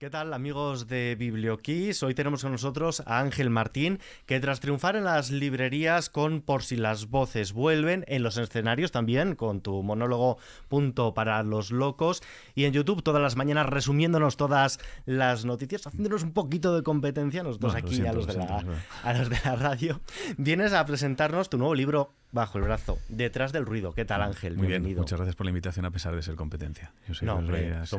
¿Qué tal amigos de Biblioquis? Hoy tenemos con nosotros a Ángel Martín, que tras triunfar en las librerías con Por si las voces vuelven, en los escenarios también, con tu monólogo Punto para los Locos, y en YouTube todas las mañanas resumiéndonos todas las noticias, haciéndonos un poquito de competencia nosotros dos aquí a, los la, a los de la radio, vienes a presentarnos tu nuevo libro bajo el brazo, detrás del ruido. ¿Qué tal, Ángel? Muy Bienvenido. muchas gracias por la invitación a pesar de ser competencia. Yo no, somos,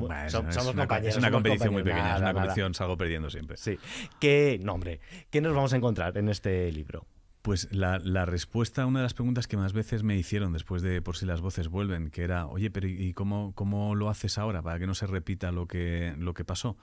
compañeros. Es una competición muy pequeña, una competición, salgo perdiendo siempre. Sí. ¿Qué nombre? ¿Qué nos vamos a encontrar en este libro? Pues la, respuesta a una de las preguntas que más veces me hicieron después de Por si las voces vuelven, que era, oye, pero ¿y cómo, cómo lo haces ahora para que no se repita lo que, lo que pasó?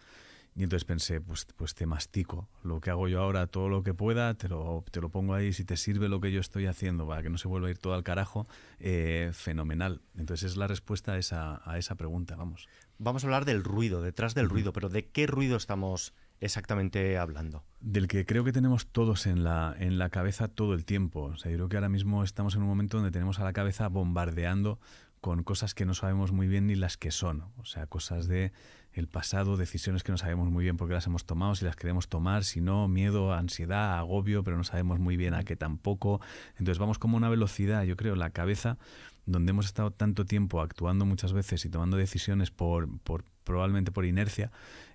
Y entonces pensé, pues, pues te mastico lo que hago yo ahora, todo lo que pueda, te lo, te lo pongo ahí, si te sirve lo que yo estoy haciendo para que no se vuelva a ir todo al carajo, eh, fenomenal. Entonces es la respuesta a esa, a esa pregunta, vamos. Vamos a hablar del ruido, detrás del ruido, pero ¿de qué ruido estamos exactamente hablando? Del que creo que tenemos todos en la, en la cabeza todo el tiempo. O sea, yo creo que ahora mismo estamos en un momento donde tenemos a la cabeza bombardeando con cosas que no sabemos muy bien ni las que son. O sea, cosas de el pasado, decisiones que no sabemos muy bien por qué las hemos tomado, si las queremos tomar, si no, miedo, ansiedad, agobio, pero no sabemos muy bien a qué tampoco. Entonces vamos como una velocidad, yo creo, la cabeza donde hemos estado tanto tiempo actuando muchas veces y tomando decisiones por, probablemente por inercia,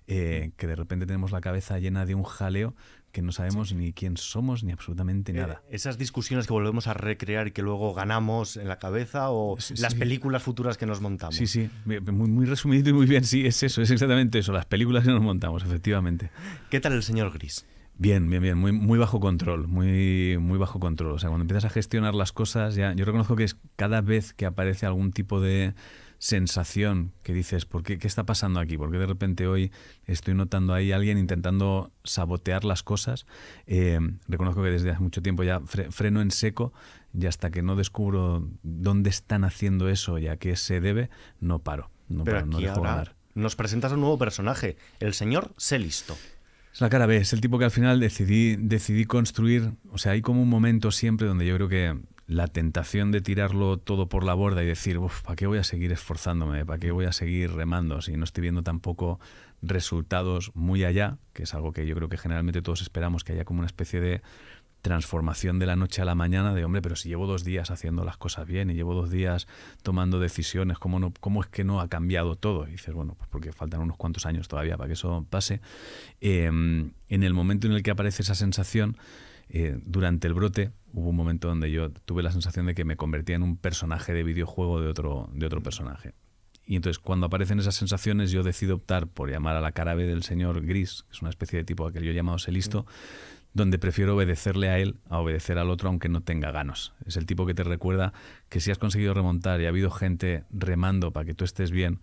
eh, que de repente tenemos la cabeza llena de un jaleo que no sabemos ni quién somos ni absolutamente eh, nada. esas discusiones que volvemos a recrear y que luego ganamos en la cabeza o las películas futuras que nos montamos. Sí, sí, muy resumido y muy bien, sí, es eso, es exactamente eso, las películas que nos montamos, efectivamente. ¿Qué tal el señor Gris? Bien, bien, bien, muy, muy bajo control, muy, muy bajo control. O sea, cuando empiezas a gestionar las cosas, ya, yo reconozco que es cada vez que aparece algún tipo de sensación que dices, ¿por qué, está pasando aquí? Porque de repente hoy estoy notando ahí a alguien intentando sabotear las cosas? Eh, reconozco que desde hace mucho tiempo ya freno en seco y hasta que no descubro dónde están haciendo eso y a qué se debe, no paro, no, Pero dejo ahora Nos presentas a un nuevo personaje, el señor Celisto. Es la cara B, es el tipo que al final decidí, decidí construir, o sea, hay como un momento siempre donde yo creo que la tentación de tirarlo todo por la borda y decir, uff, ¿para qué voy a seguir esforzándome? ¿Para qué voy a seguir remando si no estoy viendo tampoco resultados muy allá? Que es algo que yo creo que generalmente todos esperamos, que haya como una especie de, transformación de la noche a la mañana de, hombre, pero si llevo dos días haciendo las cosas bien y llevo dos días tomando decisiones, ¿cómo, no, cómo es que no ha cambiado todo? Y dices, bueno, pues porque faltan unos cuantos años todavía para que eso pase. Em, en el momento en el que aparece esa sensación, eh, durante el brote, hubo un momento donde yo tuve la sensación de que me convertía en un personaje de videojuego de otro, de otro personaje. Y entonces cuando aparecen esas sensaciones yo decido optar por llamar a la cara B del señor Gris, que es una especie de tipo que yo llamado Selisto, donde prefiero obedecerle a él a obedecer al otro aunque no tenga ganos. Es el tipo que te recuerda que si has conseguido remontar y ha habido gente remando para que tú estés bien,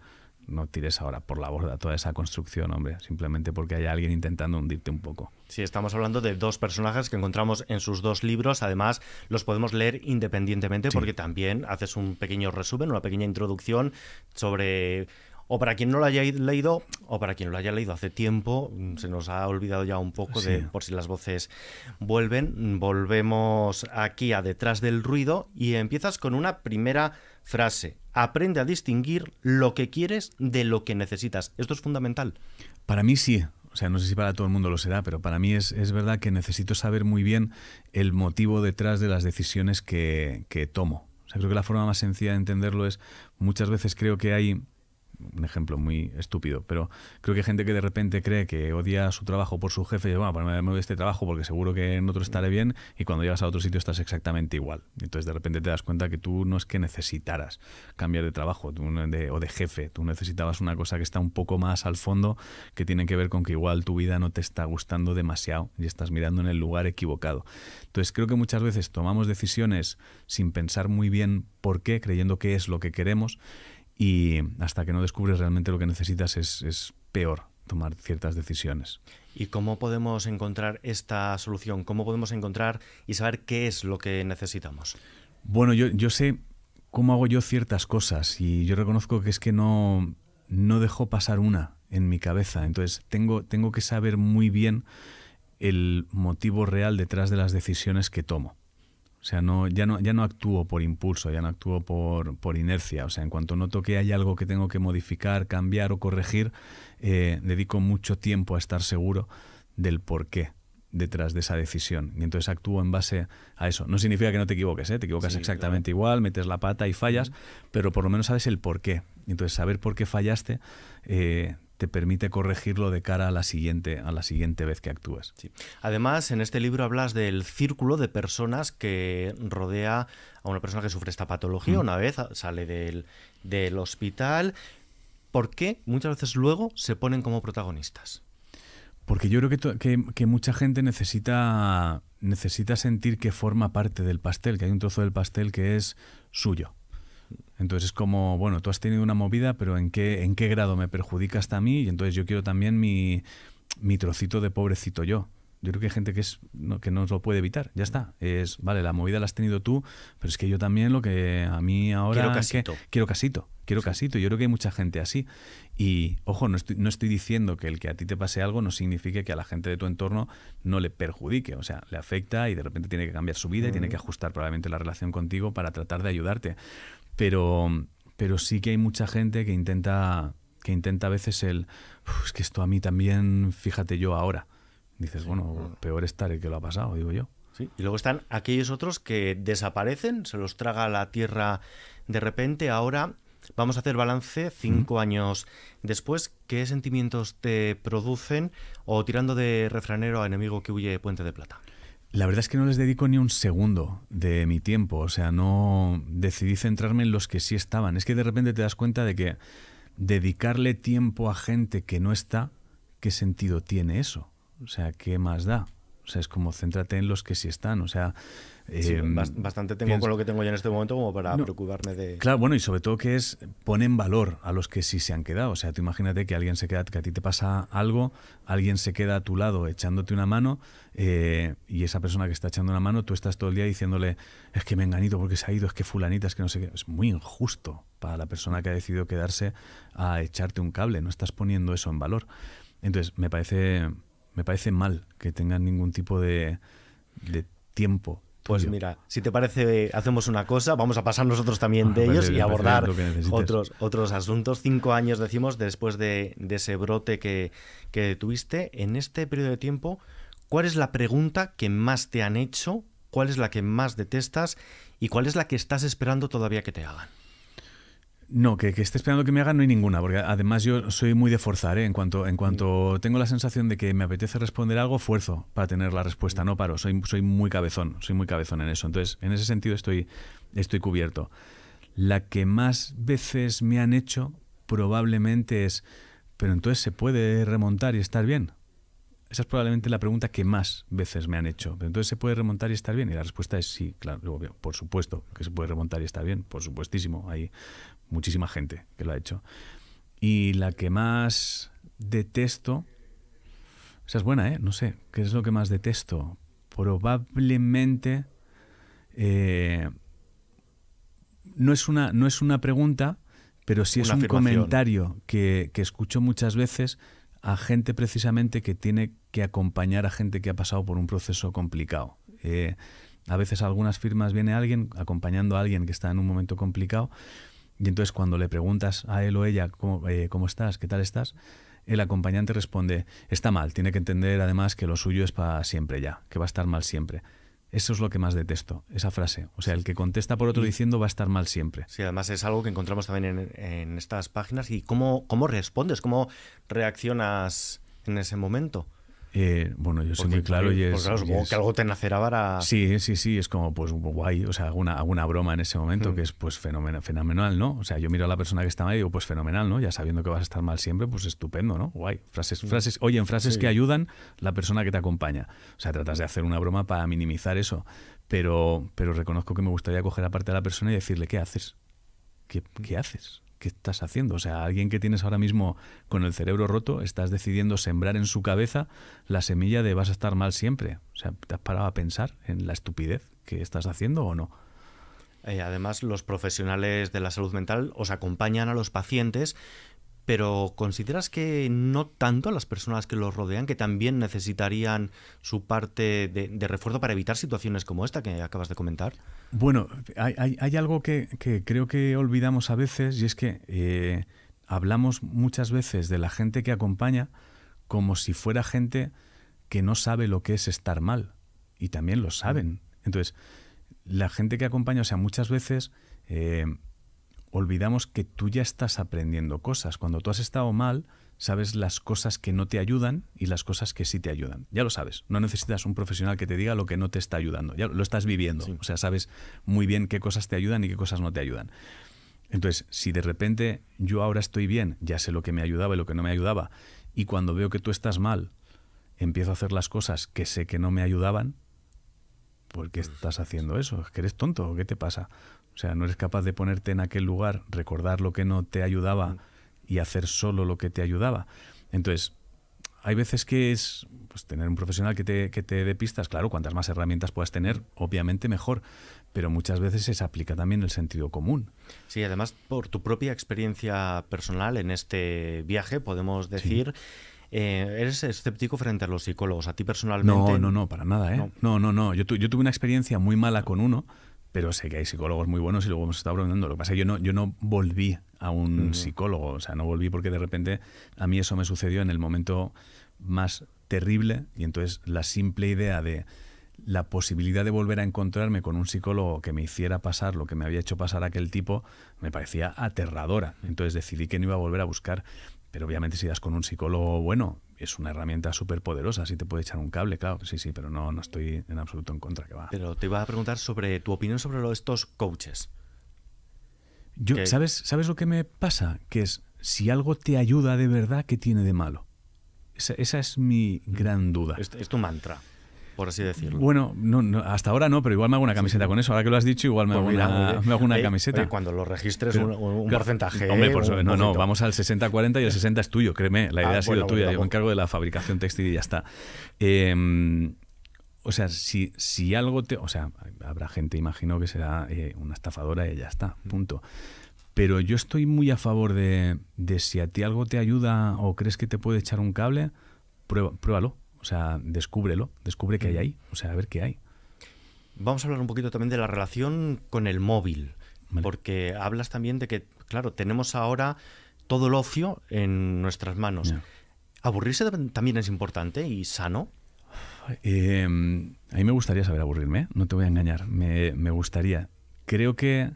no tires ahora por la borda toda esa construcción, hombre, simplemente porque hay alguien intentando hundirte un poco. Sí, estamos hablando de dos personajes que encontramos en sus dos libros, además los podemos leer independientemente porque también haces un pequeño resumen, una pequeña introducción sobre o para quien no lo haya leído, o para quien lo haya leído hace tiempo, mm, se nos ha olvidado ya un poco de por si las voces vuelven. Mm, volvemos aquí a detrás del ruido y empiezas con una primera frase. Aprende a distinguir lo que quieres de lo que necesitas. Esto es fundamental. Para mí sí. O sea, no sé si para todo el mundo lo será, pero para mí es, verdad que necesito saber muy bien el motivo detrás de las decisiones que, que tomo. O sea, creo que la forma más sencilla de entenderlo es, muchas veces creo que hay un ejemplo muy estúpido, pero creo que hay gente que de repente cree que odia su trabajo por su jefe, bueno, pues me voy a este trabajo porque seguro que en otro estaré bien y cuando llegas a otro sitio estás exactamente igual. Entonces de repente te das cuenta que tú no es que necesitaras cambiar de trabajo o de jefe, tú necesitabas una cosa que está un poco más al fondo, que tiene que ver con que igual tu vida no te está gustando demasiado y estás mirando en el lugar equivocado. Entonces creo que muchas veces tomamos decisiones sin pensar muy bien por qué, creyendo que es lo que queremos y hasta que no descubres realmente lo que necesitas es, peor tomar ciertas decisiones. ¿Y cómo podemos encontrar esta solución? ¿Cómo podemos encontrar y saber qué es lo que necesitamos? Bueno, yo, sé cómo hago yo ciertas cosas y yo reconozco que es que no, no dejo pasar una en mi cabeza. Entonces tengo, tengo que saber muy bien el motivo real detrás de las decisiones que tomo. O sea, no, ya, no, ya no actúo por impulso, ya no actúo por, por inercia. O sea, en cuanto noto que hay algo que tengo que modificar, cambiar o corregir, eh, dedico mucho tiempo a estar seguro del por qué detrás de esa decisión. Y entonces actúo en base a eso. No significa que no te equivoques, ¿eh? te equivocas exactamente igual, metes la pata y fallas, pero por lo menos sabes el por qué. entonces saber por qué fallaste eh, te permite corregirlo de cara a la siguiente, a la siguiente vez que actúas. Además, en este libro hablas del círculo de personas que rodea a una persona que sufre esta patología. Mm. Una vez sale del, hospital, ¿por qué muchas veces luego se ponen como protagonistas? Porque yo creo que, que, mucha gente necesita, necesita sentir que forma parte del pastel, que hay un trozo del pastel que es suyo. Entonces es como, bueno, tú has tenido una movida, pero ¿en qué, en qué grado me perjudica hasta a mí? Y entonces yo quiero también mi, trocito de pobrecito yo. Yo creo que hay gente que, es, no, que no lo puede evitar, ya está. Es, vale, la movida la has tenido tú, pero es que yo también lo que a mí ahora... Quiero casito. quiero casito, quiero casito. Yo creo que hay mucha gente así. Y, ojo, no estoy, no estoy diciendo que el que a ti te pase algo no signifique que a la gente de tu entorno no le perjudique. O sea, le afecta y de repente tiene que cambiar su vida y tiene mm. que ajustar probablemente la relación contigo para tratar de ayudarte. Pero, pero sí que hay mucha gente que intenta, que intenta a veces el, es que esto a mí también, fíjate yo ahora. Dices, bueno, peor estar el que lo ha pasado, digo yo. Sí. Y luego están aquellos otros que desaparecen, se los traga la tierra de repente. Ahora vamos a hacer balance cinco años después. ¿Qué sentimientos te producen? O tirando de refranero a enemigo que huye Puente de Plata. La verdad es que no les dedico ni un segundo de mi tiempo, o sea, no decidí centrarme en los que sí estaban. Es que de repente te das cuenta de que dedicarle tiempo a gente que no está, ¿qué sentido tiene eso? O sea, ¿qué más da? O sea, es como céntrate en los que sí están. O sea, eh, bastante tengo con lo que tengo ya en este momento como para preocuparme de... Claro, bueno, y sobre todo que es poner valor a los que sí se han quedado. O sea, tú imagínate que alguien se queda, que a ti te pasa algo, alguien se queda a tu lado echándote una mano eh, y esa persona que está echando una mano, tú estás todo el día diciéndole, es que me enganito porque se ha ido, es que fulanita, es que no sé qué. Es muy injusto para la persona que ha decidido quedarse a echarte un cable. No estás poniendo eso en valor. Entonces, me parece me parece mal que tengan ningún tipo de, tiempo pues mira, si te parece, hacemos una cosa, vamos a pasar nosotros también ah, de ellos y abordar otros, otros asuntos. Cinco años, decimos, después de, ese brote que, tuviste, en este periodo de tiempo, ¿cuál es la pregunta que más te han hecho? ¿Cuál es la que más detestas? ¿Y cuál es la que estás esperando todavía que te hagan? No, que, que, esté esperando que me hagan no hay ninguna, porque además yo soy muy de forzar, ¿eh? en cuanto, en cuanto mm. tengo la sensación de que me apetece responder algo, fuerzo para tener la respuesta, no paro, soy, soy muy cabezón, soy muy cabezón en eso, entonces en ese sentido estoy, estoy cubierto. La que más veces me han hecho probablemente es, pero entonces se puede remontar y estar bien. Esa es probablemente la pregunta que más veces me han hecho. Pero entonces se puede remontar y estar bien. Y la respuesta es sí, claro, por supuesto, que se puede remontar y estar bien, por supuestísimo. Ahí muchísima gente que lo ha hecho. Y la que más detesto, o esa es buena, ¿eh? No sé, ¿qué es lo que más detesto? Probablemente eh, no, es una, no es una pregunta, pero sí es un comentario que, escucho muchas veces a gente precisamente que tiene que acompañar a gente que ha pasado por un proceso complicado. Eh, a veces algunas firmas viene alguien acompañando a alguien que está en un momento complicado y entonces cuando le preguntas a él o ella eh, cómo, estás, qué tal estás, el acompañante responde, está mal, tiene que entender además que lo suyo es para siempre ya, que va a estar mal siempre. Eso es lo que más detesto, esa frase. O sea, el que contesta por otro diciendo va a estar mal siempre. Sí, además es algo que encontramos también en, estas páginas. ¿Y cómo respondes? ¿Cómo reaccionas en ese momento? Eh, bueno, yo soy muy claro y es... que algo te nacerá para... Sí, sí, sí, es como pues guay, o sea, alguna, alguna broma en ese momento hmm. que es pues fenomenal, fenomenal, ¿no? O sea, yo miro a la persona que está mal y digo, pues fenomenal, ¿no? Ya sabiendo que vas a estar mal siempre, pues estupendo, ¿no? Guay. Frases, hmm. frases, oye, en frases que ayudan la persona que te acompaña. O sea, tratas de hacer una broma para minimizar eso, pero, pero reconozco que me gustaría coger aparte a la persona y decirle, ¿qué haces? ¿Qué, qué haces qué haces ¿qué estás haciendo? O sea, alguien que tienes ahora mismo con el cerebro roto, estás decidiendo sembrar en su cabeza la semilla de vas a estar mal siempre. O sea, ¿te has parado a pensar en la estupidez que estás haciendo o no? Eh, además, los profesionales de la salud mental os acompañan a los pacientes pero ¿consideras que no tanto a las personas que los rodean, que también necesitarían su parte de, refuerzo para evitar situaciones como esta que acabas de comentar? Bueno, hay, algo que, creo que olvidamos a veces y es que eh, hablamos muchas veces de la gente que acompaña como si fuera gente que no sabe lo que es estar mal y también lo saben. Mm. Entonces, la gente que acompaña, o sea, muchas veces... Eh, olvidamos que tú ya estás aprendiendo cosas. Cuando tú has estado mal, sabes las cosas que no te ayudan y las cosas que sí te ayudan. Ya lo sabes. No necesitas un profesional que te diga lo que no te está ayudando. Ya lo estás viviendo. O sea, sabes muy bien qué cosas te ayudan y qué cosas no te ayudan. Entonces, si de repente yo ahora estoy bien, ya sé lo que me ayudaba y lo que no me ayudaba, y cuando veo que tú estás mal, empiezo a hacer las cosas que sé que no me ayudaban, ¿por qué pues estás haciendo eso? que eres tonto qué te pasa? O sea, no eres capaz de ponerte en aquel lugar, recordar lo que no te ayudaba mm. y hacer solo lo que te ayudaba. Entonces, hay veces que es pues, tener un profesional que te, dé pistas. Claro, cuantas más herramientas puedas tener, obviamente mejor. Pero muchas veces se aplica también el sentido común. Sí, además, por tu propia experiencia personal en este viaje, podemos decir. Eh, ¿Eres escéptico frente a los psicólogos? ¿A ti personalmente? No, no, no, para nada. ¿eh? No, no, no. yo tuve una experiencia muy mala con uno pero sé que hay psicólogos muy buenos y luego hemos estado hablando Lo que pasa es que yo no, yo no volví a un psicólogo, o sea, no volví porque de repente a mí eso me sucedió en el momento más terrible y entonces la simple idea de la posibilidad de volver a encontrarme con un psicólogo que me hiciera pasar lo que me había hecho pasar aquel tipo me parecía aterradora. Entonces decidí que no iba a volver a buscar. Pero obviamente si das con un psicólogo bueno, es una herramienta súper poderosa, si te puede echar un cable, claro, sí, sí, pero no, no estoy en absoluto en contra que va. Pero te iba a preguntar sobre tu opinión sobre estos coaches. Yo, ¿sabes, ¿Sabes lo que me pasa? Que es, si algo te ayuda de verdad, ¿qué tiene de malo? Esa, es mi mm. gran duda. es tu mantra por así decirlo. Bueno, no, hasta ahora no, pero igual me hago una camiseta con eso. Ahora que lo has dicho, igual me, pues hago, una, camiseta. cuando lo registres, un, porcentaje. Hombre, por no, no, vamos al 60-40 y el 60 es tuyo, créeme, la ah, idea ha sido tuya. yo me pues. encargo de la fabricación textil y ya está. Em, o sea, si, algo te. O sea, habrá gente, imagino, que será eh, una estafadora y ya está, mm. punto pero yo estoy muy a favor de, si a ti algo te ayuda o crees que te puede echar un cable, pruébalo. O sea, descúbrelo, descubre qué hay ahí, o sea, a ver qué hay. Vamos a hablar un poquito también de la relación con el móvil, porque hablas también de que, claro, tenemos ahora todo el ocio en nuestras manos. ¿Aburrirse también es importante y sano? Em, a mí me gustaría saber aburrirme, ¿eh? no te voy a engañar, me, me, gustaría. Creo que,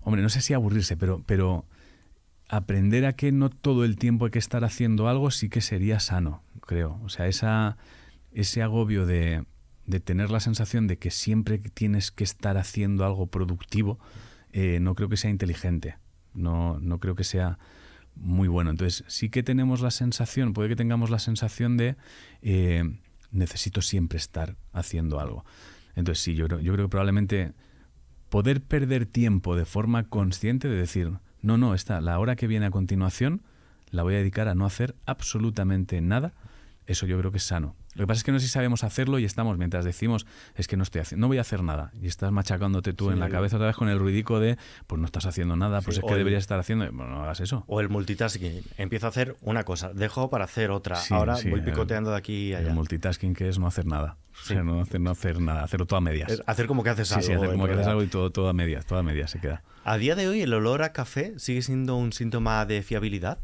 hombre, no sé si aburrirse, pero, pero aprender a que no todo el tiempo hay que estar haciendo algo sí que sería sano creo. O sea, ese agobio de, tener la sensación de que siempre tienes que estar haciendo algo productivo, eh, no creo que sea inteligente. No, creo que sea muy bueno. Entonces, sí que tenemos la sensación, puede que tengamos la sensación de eh, necesito siempre estar haciendo algo. Entonces, sí, yo creo, yo creo que probablemente poder perder tiempo de forma consciente de decir, no, no, está, la hora que viene a continuación la voy a dedicar a no hacer absolutamente nada eso yo creo que es sano. Lo que pasa es que no sé si sabemos hacerlo y estamos, mientras decimos, es que no estoy haciendo, no voy a hacer nada. Y estás machacándote tú en la cabeza otra vez con el ruidico de, pues no estás haciendo nada, pues es que deberías estar haciendo, bueno, no hagas eso. O el multitasking, empiezo a hacer una cosa, dejo para hacer otra, ahora voy picoteando de aquí y allá. El multitasking que es no hacer nada. O sea, no, hacer, nada, hacerlo todo a medias. hacer como que haces algo. Sí, hacer como que haces algo y todo, a medias, toda a medias se queda. A día de hoy, ¿el olor a café sigue siendo un síntoma de fiabilidad?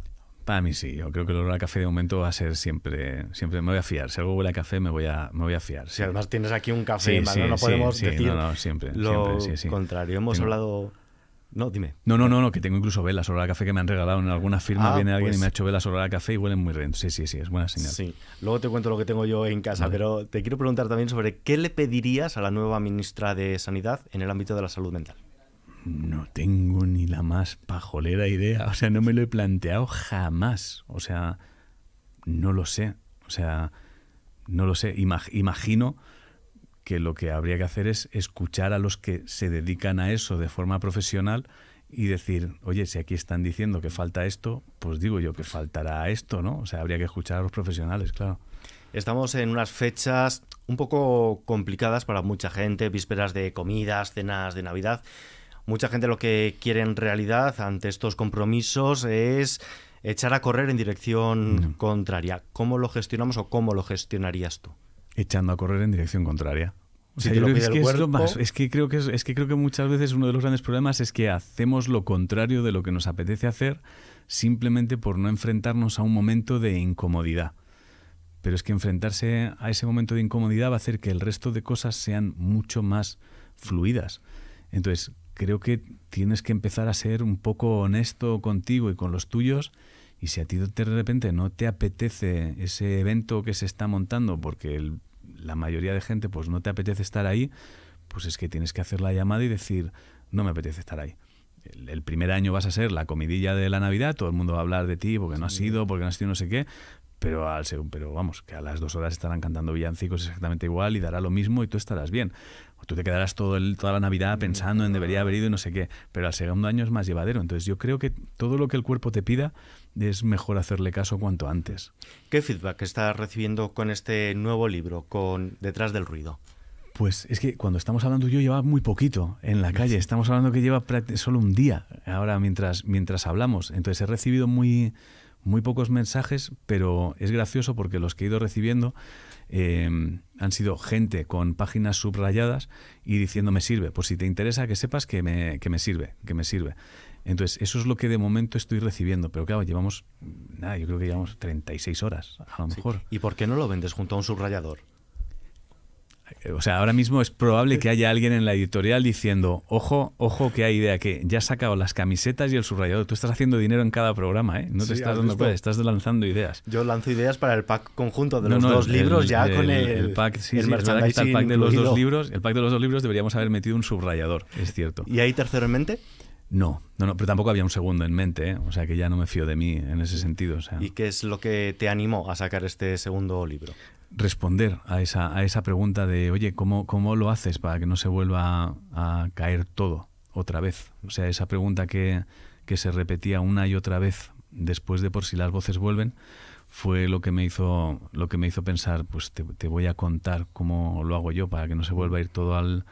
Para mí sí, yo creo que el olor a café de momento va a ser siempre, siempre me voy a fiar. Si algo huele a café me voy a, me voy a fiar. Si además tienes aquí un café, no, podemos decir no, no, siempre, lo contrario. Hemos hablado... No, dime. No, no, no, no, que tengo incluso velas olor a café que me han regalado en alguna firma. Ah, viene alguien y pues me ha hecho velas olor a café y huelen muy bien. Sí, sí, sí, es buena señal. Sí. Luego te cuento lo que tengo yo en casa, pero te quiero preguntar también sobre qué le pedirías a la nueva ministra de Sanidad en el ámbito de la salud mental no tengo ni la más pajolera idea. O sea, no me lo he planteado jamás. O sea, no lo sé. O sea, no lo sé. imagino que lo que habría que hacer es escuchar a los que se dedican a eso de forma profesional y decir, oye, si aquí están diciendo que falta esto, pues digo yo que faltará esto, ¿no? O sea, habría que escuchar a los profesionales, claro. Estamos en unas fechas un poco complicadas para mucha gente, vísperas de comidas, cenas de Navidad. Mucha gente lo que quiere en realidad ante estos compromisos es echar a correr en dirección mm. contraria. ¿Cómo lo gestionamos o cómo lo gestionarías tú? Echando a correr en dirección contraria. es, que creo que es, que creo que muchas veces uno de los grandes problemas es que hacemos lo contrario de lo que nos apetece hacer simplemente por no enfrentarnos a un momento de incomodidad. Pero es que enfrentarse a ese momento de incomodidad va a hacer que el resto de cosas sean mucho más fluidas. Entonces, creo que tienes que empezar a ser un poco honesto contigo y con los tuyos. Y si a ti de repente no te apetece ese evento que se está montando, porque la mayoría de gente pues no te apetece estar ahí, pues es que tienes que hacer la llamada y decir, no me apetece estar ahí. El, primer año vas a ser la comidilla de la Navidad, todo el mundo va a hablar de ti porque no has ido, porque no has sido no sé qué, pero al pero vamos, que a las dos horas estarán cantando villancicos exactamente igual y dará lo mismo y tú estarás bien tú te quedarás todo toda la Navidad pensando en debería haber ido y no sé qué, pero al segundo año es más llevadero. Entonces yo creo que todo lo que el cuerpo te pida es mejor hacerle caso cuanto antes. ¿Qué feedback estás recibiendo con este nuevo libro, con Detrás del Ruido? Pues es que cuando estamos hablando yo lleva muy poquito en la calle, estamos hablando que lleva solo un día ahora mientras, mientras hablamos, entonces he recibido muy muy pocos mensajes, pero es gracioso porque los que he ido recibiendo em, han sido gente con páginas subrayadas y diciendo me sirve. Pues si te interesa que sepas que me, que me sirve, que me sirve. Entonces, eso es lo que de momento estoy recibiendo, pero claro, llevamos, nada, yo creo que llevamos 36 horas, a lo mejor. ¿Y por qué no lo vendes junto a un subrayador? O sea, ahora mismo es probable que haya alguien en la editorial diciendo, ojo, ojo, que hay idea, que ya has sacado las camisetas y el subrayador. Tú estás haciendo dinero en cada programa, ¿eh? No te estás dando cuenta, estás lanzando ideas. Yo lanzo ideas para el pack conjunto de los dos libros ya con el, pack, el pack de los dos libros. El pack de los dos libros deberíamos haber metido un subrayador, es cierto. ¿Y ahí tercero en mente? No, no, pero tampoco había un segundo en mente, ¿eh? o sea que ya no me fío de mí en ese sentido. ¿Y qué es lo que te animó a sacar este segundo libro? responder a esa, a esa pregunta de, oye, ¿cómo, ¿cómo lo haces para que no se vuelva a, caer todo otra vez? O sea, esa pregunta que, que se repetía una y otra vez después de por si las voces vuelven, fue lo que me hizo, lo que me hizo pensar, pues te, voy a contar cómo lo hago yo para que no se vuelva a ir todo al,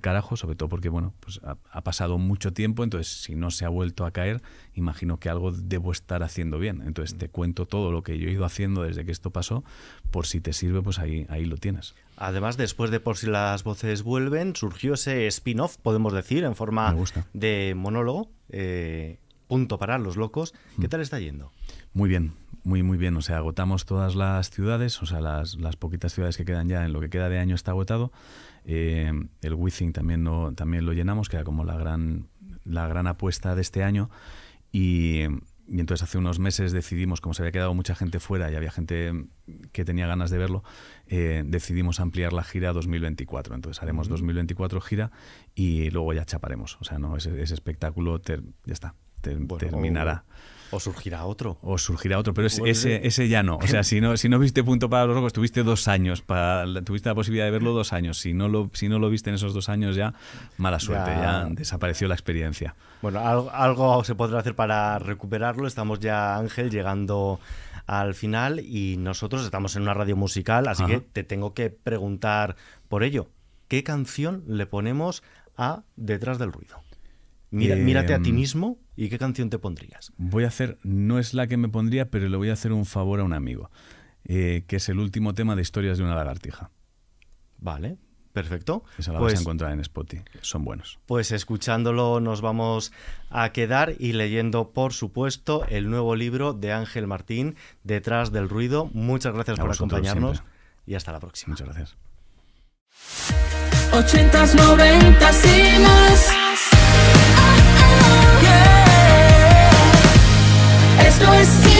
carajo, sobre todo porque, bueno, pues ha, pasado mucho tiempo, entonces si no se ha vuelto a caer, imagino que algo debo estar haciendo bien. Entonces mm. te cuento todo lo que yo he ido haciendo desde que esto pasó, por si te sirve, pues ahí, ahí lo tienes. Además, después de Por si las voces vuelven, surgió ese spin-off, podemos decir, en forma de monólogo. Eh, punto para los locos. ¿Qué hmm. tal está yendo? Muy bien, muy, muy bien. O sea, agotamos todas las ciudades, o sea, las, poquitas ciudades que quedan ya en lo que queda de año está agotado. Eh, el Withing también, no, también lo llenamos, que era como la gran, la gran apuesta de este año. Y, entonces hace unos meses decidimos, como se había quedado mucha gente fuera y había gente que tenía ganas de verlo, eh, decidimos ampliar la gira a 2024. Entonces haremos 2024 gira y luego ya chaparemos. O sea, no, ese, espectáculo ya está, terminará. O, surgirá otro. O surgirá otro, pero ese, ese ya no. O sea, si no, si no viste Punto para los Locos, tuviste dos años, tuviste la posibilidad de verlo dos años. Si no, lo, si no lo viste en esos dos años ya, mala suerte, ya, desapareció la experiencia. Bueno, algo, se podrá hacer para recuperarlo. Estamos ya, Ángel, llegando al final y nosotros estamos en una radio musical, así que te tengo que preguntar por ello. ¿Qué canción le ponemos a Detrás del Ruido? Mira, mírate a ti em, mismo ¿Y qué canción te pondrías? Voy a hacer, no es la que me pondría, pero le voy a hacer un favor a un amigo, eh, que es el último tema de Historias de una lagartija. Vale, Perfecto. Esa la pues, a encontrar en Spotify. Son buenos. Pues escuchándolo nos vamos a quedar y leyendo, por supuesto, el nuevo libro de Ángel Martín, Detrás del Ruido. Muchas gracias por acompañarnos y hasta la próxima. Muchas gracias. noise